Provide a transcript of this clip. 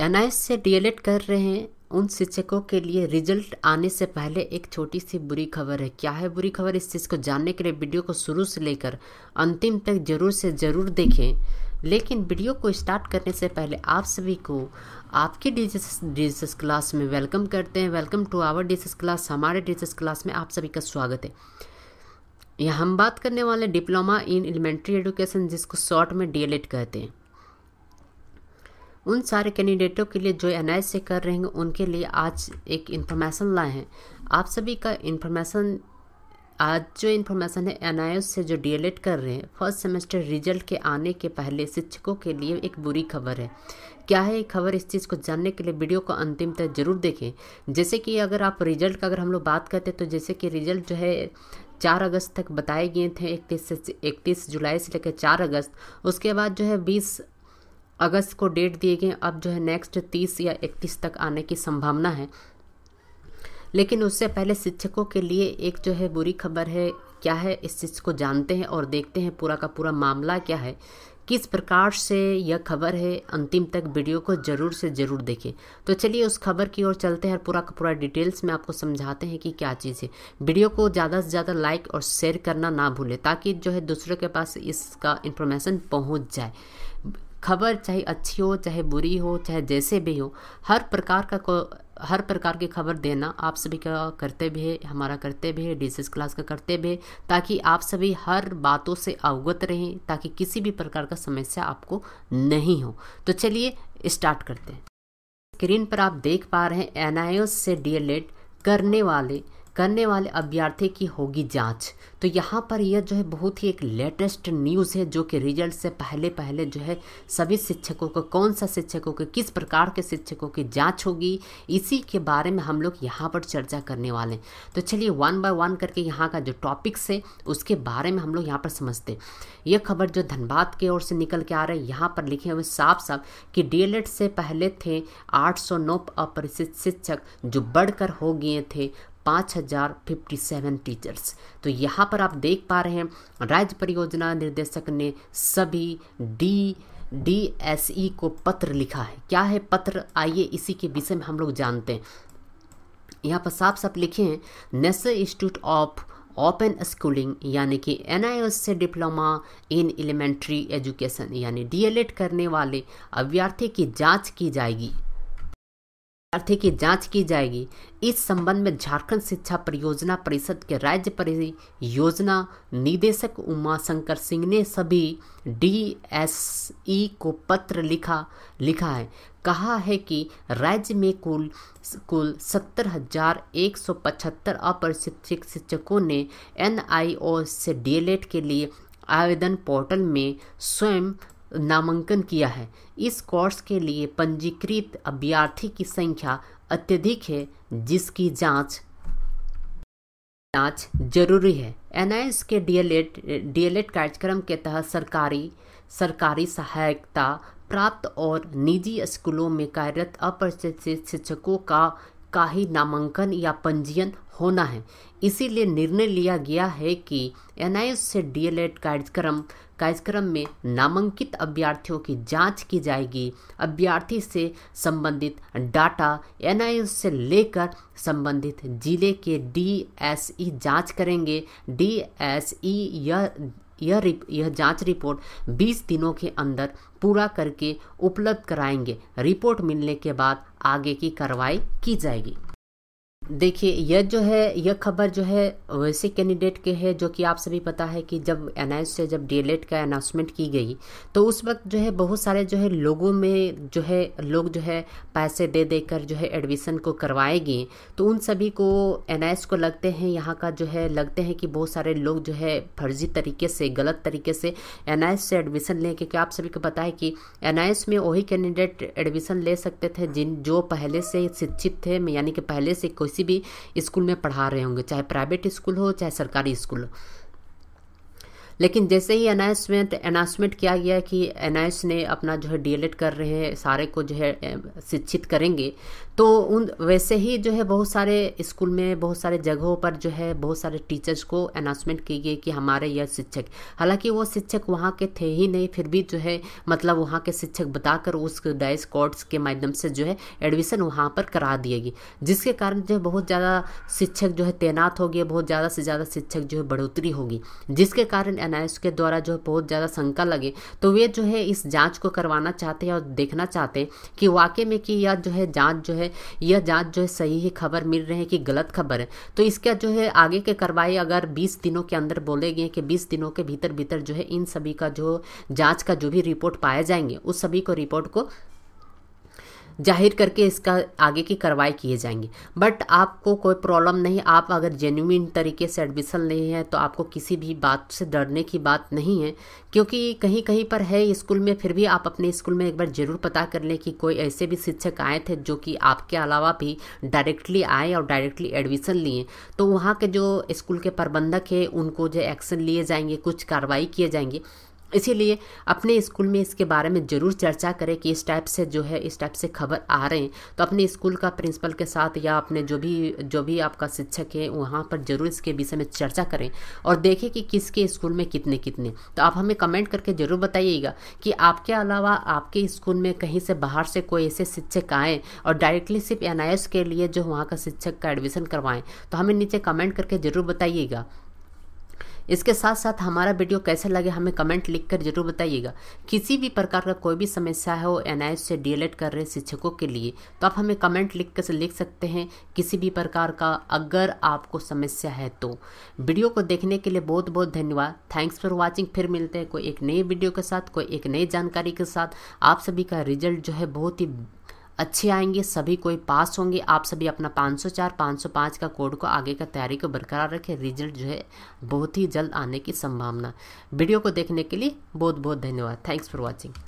N से DElEd कर रहे हैं उन शिक्षकों के लिए रिजल्ट आने से पहले एक छोटी सी बुरी खबर है क्या है बुरी खबर इस चीज़ को जानने के लिए वीडियो को शुरू से लेकर अंतिम तक जरूर से ज़रूर देखें लेकिन वीडियो को स्टार्ट करने से पहले आप सभी को आपकी डिजिस डिजिस क्लास में वेलकम करते हैं वेलकम टू आवर डिजिस क्लास हमारे डिजिस क्लास में आप सभी का स्वागत है यहाँ हम बात करने वाले डिप्लोमा इन एलिमेंट्री एडुकेशन जिसको शॉर्ट में डीएलएड कहते हैं उन सारे कैंडिडेटों के लिए जो एन से कर रहे हैं उनके लिए आज एक इन्फॉर्मेशन लाए हैं आप सभी का इन्फॉर्मेशन आज जो इन्फॉर्मेशन है एन से जो डी कर रहे हैं फर्स्ट सेमेस्टर रिजल्ट के आने के पहले शिक्षकों के लिए एक बुरी खबर है क्या है ये खबर इस चीज़ को जानने के लिए वीडियो को अंतिम तक जरूर देखें जैसे कि अगर आप रिजल्ट का अगर हम लोग बात करते तो जैसे कि रिजल्ट जो है चार अगस्त तक बताए गए थे इकतीस से इकतीस जुलाई से लेकर चार अगस्त उसके बाद जो है बीस अगस्त को डेट दिए गए अब जो है नेक्स्ट तीस या इकतीस तक आने की संभावना है लेकिन उससे पहले शिक्षकों के लिए एक जो है बुरी खबर है क्या है इस चीज़ को जानते हैं और देखते हैं पूरा का पूरा मामला क्या है किस प्रकार से यह खबर है अंतिम तक वीडियो को ज़रूर से ज़रूर देखें तो चलिए उस खबर की ओर चलते हैं और पूरा का पूरा डिटेल्स में आपको समझाते हैं कि क्या चीज़ है वीडियो को ज़्यादा से ज़्यादा लाइक और शेयर करना ना भूलें ताकि जो है दूसरों के पास इसका इन्फॉर्मेशन पहुंच जाए खबर चाहे अच्छी हो चाहे बुरी हो चाहे जैसे भी हो हर प्रकार का को हर प्रकार की खबर देना आप सभी का करते भी है हमारा करते भी है डिसेस क्लास का करते भी है ताकि आप सभी हर बातों से अवगत रहें ताकि किसी भी प्रकार का समस्या आपको नहीं हो तो चलिए स्टार्ट करते हैं स्क्रीन पर आप देख पा रहे हैं एन से डी करने वाले करने वाले अभ्यर्थी की होगी जांच तो यहाँ पर यह जो है बहुत ही एक लेटेस्ट न्यूज़ है जो कि रिजल्ट से पहले पहले जो है सभी शिक्षकों को कौन सा शिक्षकों के किस प्रकार के शिक्षकों की जांच होगी इसी के बारे में हम लोग यहाँ पर चर्चा करने वाले हैं तो चलिए वन बाय वन करके यहाँ का जो टॉपिक्स है उसके बारे में हम लोग यहाँ पर समझते यह खबर जो धनबाद की ओर से निकल के आ रहे है यहाँ पर लिखे हुए साफ साफ कि डी से पहले थे नौ अपरिचित शिक्षक जो बढ़कर हो गए थे पाँच हजार फिफ्टी सेवन टीचर्स तो यहाँ पर आप देख पा रहे हैं राज्य परियोजना निर्देशक ने सभी डी डी एस ई को पत्र लिखा है क्या है पत्र आइए इसी के विषय में हम लोग जानते हैं यहाँ पर साफ साफ लिखे हैं national institute of open schooling यानी कि एन से डिप्लोमा इन एलिमेंट्री एजुकेशन यानी डीएलएड e करने वाले अभ्यर्थी की जांच की जाएगी विद्यार्थी की जांच की जाएगी इस संबंध में झारखंड शिक्षा परियोजना परिषद के राज्य परियोजना निदेशक उमा शंकर सिंह ने सभी डीएसई को पत्र लिखा लिखा है कहा है कि राज्य में कुल कुल सत्तर हजार एक सौ पचहत्तर अप्रशिक्षित शिक्षकों ने एन से डीएलएड के लिए आवेदन पोर्टल में स्वयं नामांकन किया है इस कोर्स के लिए पंजीकृत अभ्यर्थी की संख्या अत्यधिक है जिसकी जांच जांच जरूरी है एन के डीएलएड डीएलएड कार्यक्रम के तहत सरकारी सरकारी सहायता प्राप्त और निजी स्कूलों में कार्यरत अप्रशिक्षित शिक्षकों का का ही नामांकन या पंजीयन होना है इसीलिए निर्णय लिया गया है कि एन से डीएलएड कार्यक्रम कार्यक्रम में नामांकित अभ्यर्थियों की जांच की जाएगी अभ्यर्थी से संबंधित डाटा एन से लेकर संबंधित जिले के डीएसई जांच करेंगे डीएसई यह यह रिप, यह जांच रिपोर्ट 20 दिनों के अंदर पूरा करके उपलब्ध कराएंगे रिपोर्ट मिलने के बाद आगे की कार्रवाई की जाएगी देखिए यह जो है यह खबर जो है वैसे कैंडिडेट के है जो कि आप सभी पता है कि जब अनाउंस से जब डीएलएड का अनाउंसमेंट की गई तो उस वक्त जो है बहुत सारे जो है लोगों में जो है लोग जो है पैसे दे देकर जो है एडमिशन को करवाएंगे तो उन सभी को एन को लगते हैं यहाँ का जो है लगते हैं कि बहुत सारे लोग जो है फर्जी तरीके से गलत तरीके से एन से एडमिशन लें क्योंकि आप सभी को पता है कि एन में वही कैंडिडेट एडमिशन ले सकते थे जिन जो पहले से शिक्षित थे यानी कि पहले से कोई किसी भी स्कूल में पढ़ा रहे होंगे चाहे प्राइवेट स्कूल हो चाहे सरकारी स्कूल हो लेकिन जैसे ही अनाउंसमेंट अनाउंसमेंट किया गया कि एनआईएस ने अपना जो है डीएलएड कर रहे हैं सारे को जो है शिक्षित करेंगे तो उन वैसे ही जो है बहुत सारे स्कूल में बहुत सारे जगहों पर जो है बहुत सारे टीचर्स को अनाउंसमेंट की गई कि हमारे यह शिक्षक हालांकि वो शिक्षक वहाँ के थे ही नहीं फिर भी जो है मतलब वहाँ के शिक्षक बताकर उस डाइस कोर्ट्स के माध्यम से जो है एडमिशन वहाँ पर करा दिएगी जिसके कारण जो है बहुत ज़्यादा शिक्षक जो है तैनात हो गए बहुत ज़्यादा से ज़्यादा शिक्षक जो है बढ़ोतरी होगी जिसके कारण कहना है उसके द्वारा जो बहुत ज़्यादा शंका लगे तो वे जो है इस जाँच को करवाना चाहते हैं और देखना चाहते हैं कि वाकई में कि यह जो है जाँच जो है यह जाँच जो है सही ही खबर मिल रहे हैं कि गलत खबर है तो इसका जो है आगे के कार्रवाई अगर बीस दिनों के अंदर बोले गए कि बीस दिनों के भीतर भीतर जो है इन सभी का जो जाँच का जो भी रिपोर्ट पाए जाएंगे उस सभी को रिपोर्ट को जाहिर करके इसका आगे की कार्रवाई किए जाएंगे बट आपको कोई प्रॉब्लम नहीं आप अगर जेन्यून तरीके से एडमिशन ले हैं तो आपको किसी भी बात से डरने की बात नहीं है क्योंकि कहीं कहीं पर है स्कूल में फिर भी आप अपने स्कूल में एक बार ज़रूर पता कर लें कि कोई ऐसे भी शिक्षक आए थे जो कि आपके अलावा भी डायरेक्टली आए और डायरेक्टली एडमिशन लिए तो वहाँ के जो स्कूल के प्रबंधक है उनको जो एक्शन लिए जाएंगे कुछ कार्रवाई किए जाएंगे इसीलिए अपने स्कूल में इसके बारे में ज़रूर चर्चा करें कि इस टाइप से जो है इस टाइप से खबर आ रहे हैं तो अपने स्कूल का प्रिंसिपल के साथ या अपने जो भी जो भी आपका शिक्षक है वहाँ पर ज़रूर इसके विषय में चर्चा करें और देखें कि किसके स्कूल में कितने कितने तो आप हमें कमेंट करके ज़रूर बताइएगा कि आपके अलावा आपके स्कूल में कहीं से बाहर से कोई ऐसे शिक्षक आएँ और डायरेक्टली सिर्फ एन के लिए जो वहाँ का शिक्षक का एडमिशन करवाएँ तो हमें नीचे कमेंट करके ज़रूर बताइएगा इसके साथ साथ हमारा वीडियो कैसे लगे हमें कमेंट लिख कर जरूर बताइएगा किसी भी प्रकार का कोई भी समस्या हो एन से डी कर रहे शिक्षकों के लिए तो आप हमें कमेंट लिख कर लिख सकते हैं किसी भी प्रकार का अगर आपको समस्या है तो वीडियो को देखने के लिए बहुत बहुत धन्यवाद थैंक्स फॉर वॉचिंग फिर मिलते हैं कोई एक नई वीडियो के साथ कोई एक नई जानकारी के साथ आप सभी का रिजल्ट जो है बहुत ही अच्छे आएंगे सभी कोई पास होंगे आप सभी अपना 504 505 का कोड को आगे का तैयारी को बरकरार रखें रिजल्ट जो है बहुत ही जल्द आने की संभावना वीडियो को देखने के लिए बहुत बहुत धन्यवाद थैंक्स फॉर वॉचिंग